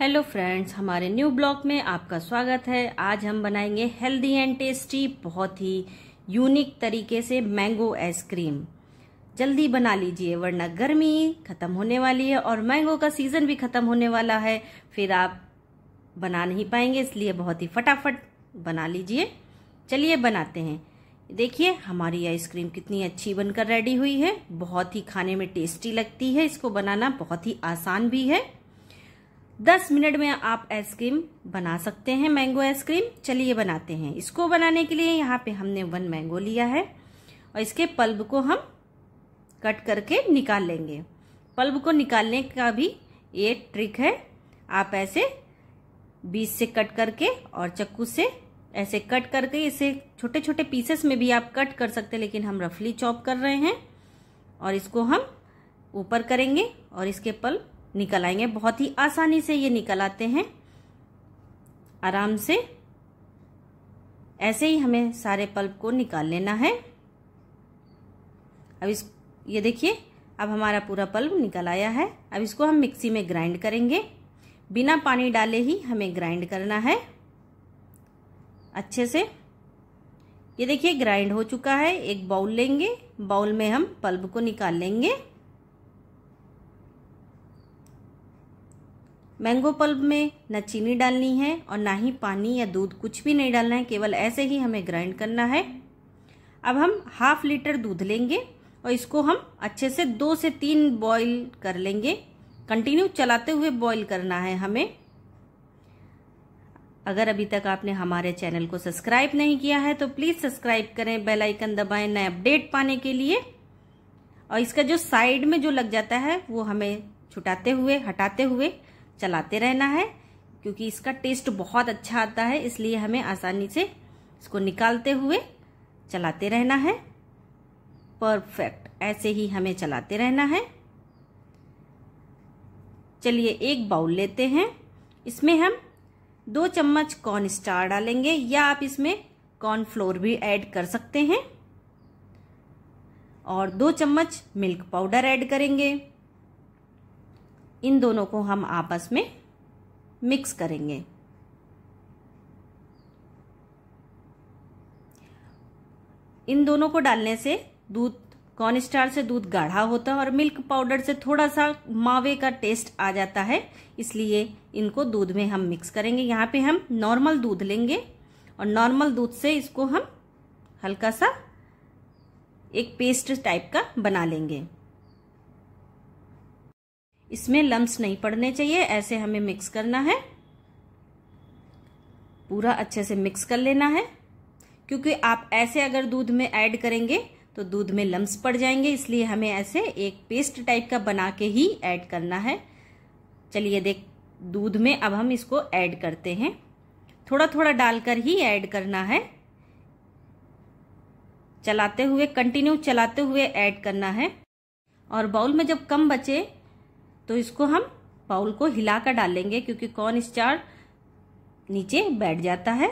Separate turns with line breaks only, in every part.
hello friends हमारे new blog में आपका स्वागत है आज हम बनाएंगे हेल्दी एंड टेस्टी बहुत ही यूनिक तरीके से मैंगो आइसक्रीम जल्दी बना लीजिए वरना गर्मी खत्म होने वाली है और मैंगो का सीजन भी खत्म होने वाला है फिर आप बना नहीं पाएंगे इसलिए बहुत ही फटाफट बना लीजिए चलिए बनाते हैं देखिए हमारी आइसक्रीम कितनी अच्छी बनकर रेडी हुई है बहुत ही खाने में टेस्टी लगती है इसको बनाना बहुत ही आसान भी है दस मिनट में आप आइसक्रीम बना सकते हैं मैंगो आइसक्रीम चलिए बनाते हैं इसको बनाने के लिए यहाँ पे हमने वन मैंगो लिया है और इसके पल्ब को हम कट करके निकाल लेंगे पल्ब को निकालने का भी ये ट्रिक है आप ऐसे बीज से कट करके और चक्कू से ऐसे कट करके इसे छोटे छोटे पीसेस में भी आप कट कर सकते हैं लेकिन हम रफली चॉप कर रहे हैं और इसको हम ऊपर करेंगे और इसके पल्ब निकल आएंगे बहुत ही आसानी से ये निकल आते हैं आराम से ऐसे ही हमें सारे पल्प को निकाल लेना है अब इस ये देखिए अब हमारा पूरा पल्प निकल आया है अब इसको हम मिक्सी में ग्राइंड करेंगे बिना पानी डाले ही हमें ग्राइंड करना है अच्छे से ये देखिए ग्राइंड हो चुका है एक बाउल लेंगे बाउल में हम पल्ब को निकाल लेंगे मैंगो पल्ब में ना चीनी डालनी है और ना ही पानी या दूध कुछ भी नहीं डालना है केवल ऐसे ही हमें ग्राइंड करना है अब हम हाफ लीटर दूध लेंगे और इसको हम अच्छे से दो से तीन बॉईल कर लेंगे कंटिन्यू चलाते हुए बॉईल करना है हमें अगर अभी तक आपने हमारे चैनल को सब्सक्राइब नहीं किया है तो प्लीज़ सब्सक्राइब करें बेल आइकन दबाएं नए अपडेट पाने के लिए और इसका जो साइड में जो लग जाता है वो हमें छुटाते हुए हटाते हुए चलाते रहना है क्योंकि इसका टेस्ट बहुत अच्छा आता है इसलिए हमें आसानी से इसको निकालते हुए चलाते रहना है परफेक्ट ऐसे ही हमें चलाते रहना है चलिए एक बाउल लेते हैं इसमें हम दो चम्मच कॉर्न स्टार डालेंगे या आप इसमें कॉर्न फ्लोर भी ऐड कर सकते हैं और दो चम्मच मिल्क पाउडर ऐड करेंगे इन दोनों को हम आपस में मिक्स करेंगे इन दोनों को डालने से दूध कॉर्न स्टार से दूध गाढ़ा होता है और मिल्क पाउडर से थोड़ा सा मावे का टेस्ट आ जाता है इसलिए इनको दूध में हम मिक्स करेंगे यहाँ पे हम नॉर्मल दूध लेंगे और नॉर्मल दूध से इसको हम हल्का सा एक पेस्ट टाइप का बना लेंगे इसमें लम्स नहीं पड़ने चाहिए ऐसे हमें मिक्स करना है पूरा अच्छे से मिक्स कर लेना है क्योंकि आप ऐसे अगर दूध में ऐड करेंगे तो दूध में लम्स पड़ जाएंगे इसलिए हमें ऐसे एक पेस्ट टाइप का बना के ही ऐड करना है चलिए देख दूध में अब हम इसको ऐड करते हैं थोड़ा थोड़ा डालकर ही ऐड करना है चलाते हुए कंटिन्यू चलाते हुए ऐड करना है और बाउल में जब कम बचे तो इसको हम बाउल को हिलाकर डालेंगे क्योंकि कॉर्न स्टार नीचे बैठ जाता है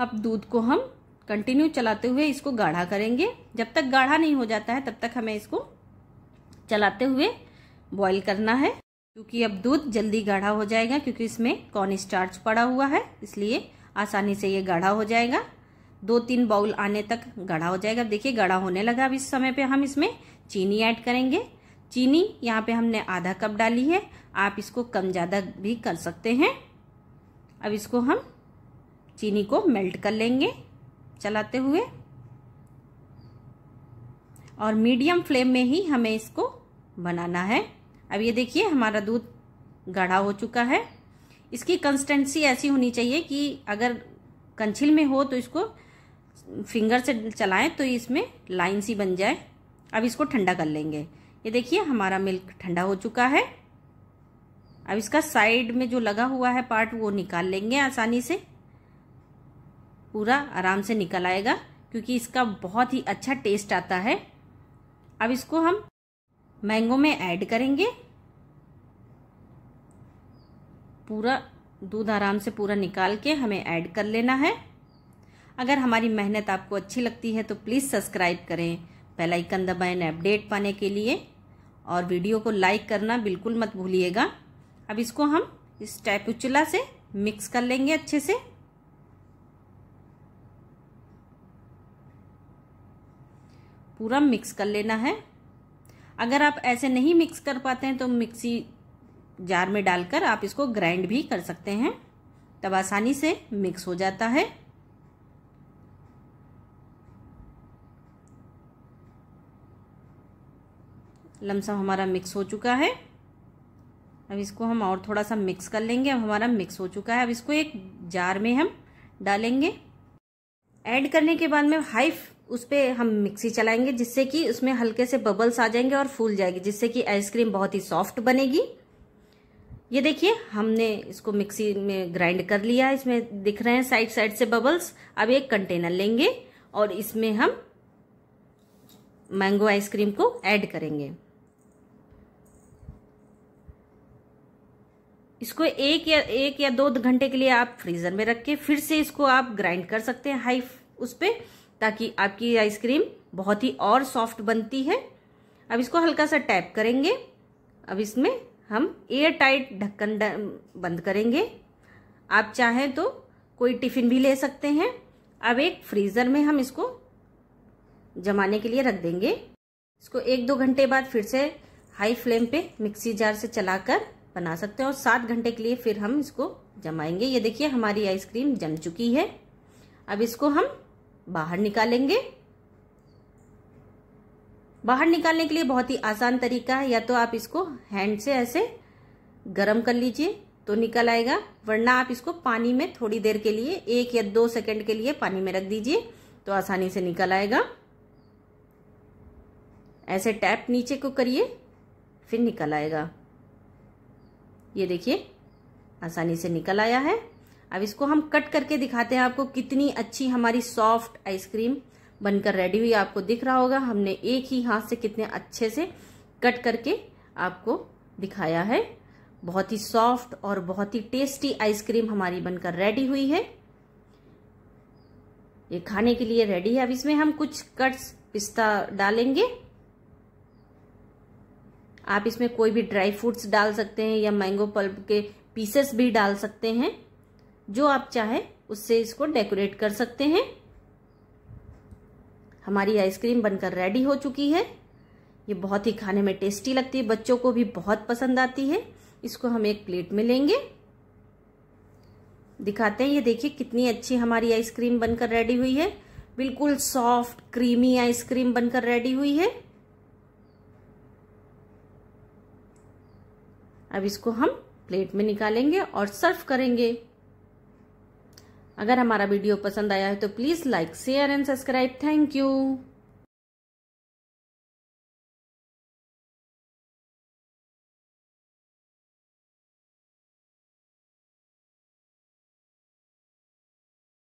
अब दूध को हम कंटिन्यू चलाते हुए इसको गाढ़ा करेंगे जब तक गाढ़ा नहीं हो जाता है तब तक हमें इसको चलाते हुए बॉईल करना है क्योंकि अब दूध जल्दी गाढ़ा हो जाएगा क्योंकि इसमें कॉर्न स्टार्च पड़ा हुआ है इसलिए आसानी से ये गाढ़ा हो जाएगा दो तीन बाउल आने तक गाढ़ा हो जाएगा देखिए गाढ़ा होने लगा अब इस समय पे हम इसमें चीनी ऐड करेंगे चीनी यहाँ पे हमने आधा कप डाली है आप इसको कम ज़्यादा भी कर सकते हैं अब इसको हम चीनी को मेल्ट कर लेंगे चलाते हुए और मीडियम फ्लेम में ही हमें इसको बनाना है अब ये देखिए हमारा दूध गाढ़ा हो चुका है इसकी कंसिस्टेंसी ऐसी होनी चाहिए कि अगर कंछिल में हो तो इसको फिंगर से चलाएं तो इसमें लाइन सी बन जाए अब इसको ठंडा कर लेंगे ये देखिए हमारा मिल्क ठंडा हो चुका है अब इसका साइड में जो लगा हुआ है पार्ट वो निकाल लेंगे आसानी से पूरा आराम से निकल आएगा क्योंकि इसका बहुत ही अच्छा टेस्ट आता है अब इसको हम मैंगो में ऐड करेंगे पूरा दूध आराम से पूरा निकाल के हमें ऐड कर लेना है अगर हमारी मेहनत आपको अच्छी लगती है तो प्लीज़ सब्सक्राइब करें बेल आइकन दबाएं अपडेट पाने के लिए और वीडियो को लाइक करना बिल्कुल मत भूलिएगा अब इसको हम इस स्टैपुचुला से मिक्स कर लेंगे अच्छे से पूरा मिक्स कर लेना है अगर आप ऐसे नहीं मिक्स कर पाते हैं तो मिक्सी जार में डालकर आप इसको ग्राइंड भी कर सकते हैं तब आसानी से मिक्स हो जाता है लमसम हमारा मिक्स हो चुका है अब इसको हम और थोड़ा सा मिक्स कर लेंगे अब हमारा मिक्स हो चुका है अब इसको एक जार में हम डालेंगे ऐड करने के बाद में हाई उस पर हम मिक्सी चलाएंगे जिससे कि उसमें हल्के से बबल्स आ जाएंगे और फूल जाएगी जिससे कि आइसक्रीम बहुत ही सॉफ्ट बनेगी ये देखिए हमने इसको मिक्सी में ग्राइंड कर लिया इसमें दिख रहे हैं साइड साइड से बबल्स अब एक कंटेनर लेंगे और इसमें हम मैंगो आइसक्रीम को ऐड करेंगे इसको एक या एक या दो घंटे के लिए आप फ्रीजर में रख के फिर से इसको आप ग्राइंड कर सकते हैं हाई उस पर ताकि आपकी आइसक्रीम बहुत ही और सॉफ्ट बनती है अब इसको हल्का सा टैप करेंगे अब इसमें हम एयर टाइट ढक्कन बंद करेंगे आप चाहें तो कोई टिफ़िन भी ले सकते हैं अब एक फ्रीज़र में हम इसको जमाने के लिए रख देंगे इसको एक दो घंटे बाद फिर से हाई फ्लेम पे मिक्सी जार से चलाकर बना सकते हैं और सात घंटे के लिए फिर हम इसको जमाएंगे ये देखिए हमारी आइसक्रीम जम चुकी है अब इसको हम बाहर निकालेंगे बाहर निकालने के लिए बहुत ही आसान तरीका है या तो आप इसको हैंड से ऐसे गर्म कर लीजिए तो निकल आएगा वरना आप इसको पानी में थोड़ी देर के लिए एक या दो सेकंड के लिए पानी में रख दीजिए तो आसानी से निकल आएगा ऐसे टैप नीचे को करिए फिर निकल आएगा ये देखिए आसानी से निकल आया है अब इसको हम कट करके दिखाते हैं आपको कितनी अच्छी हमारी सॉफ्ट आइसक्रीम बनकर रेडी हुई आपको दिख रहा होगा हमने एक ही हाथ से कितने अच्छे से कट करके आपको दिखाया है बहुत ही सॉफ्ट और बहुत ही टेस्टी आइसक्रीम हमारी बनकर रेडी हुई है ये खाने के लिए रेडी है अब इसमें हम कुछ कट्स पिस्ता डालेंगे आप इसमें कोई भी ड्राई फ्रूट्स डाल सकते हैं या मैंगो पल्प के पीसेस भी डाल सकते हैं जो आप चाहे उससे इसको डेकोरेट कर सकते हैं हमारी आइसक्रीम बनकर रेडी हो चुकी है ये बहुत ही खाने में टेस्टी लगती है बच्चों को भी बहुत पसंद आती है इसको हम एक प्लेट में लेंगे दिखाते हैं ये देखिए कितनी अच्छी हमारी आइसक्रीम बनकर रेडी हुई है बिल्कुल सॉफ्ट क्रीमी आइसक्रीम बनकर रेडी हुई है अब इसको हम प्लेट में निकालेंगे और सर्व करेंगे अगर हमारा वीडियो पसंद आया है तो please like share and subscribe thank you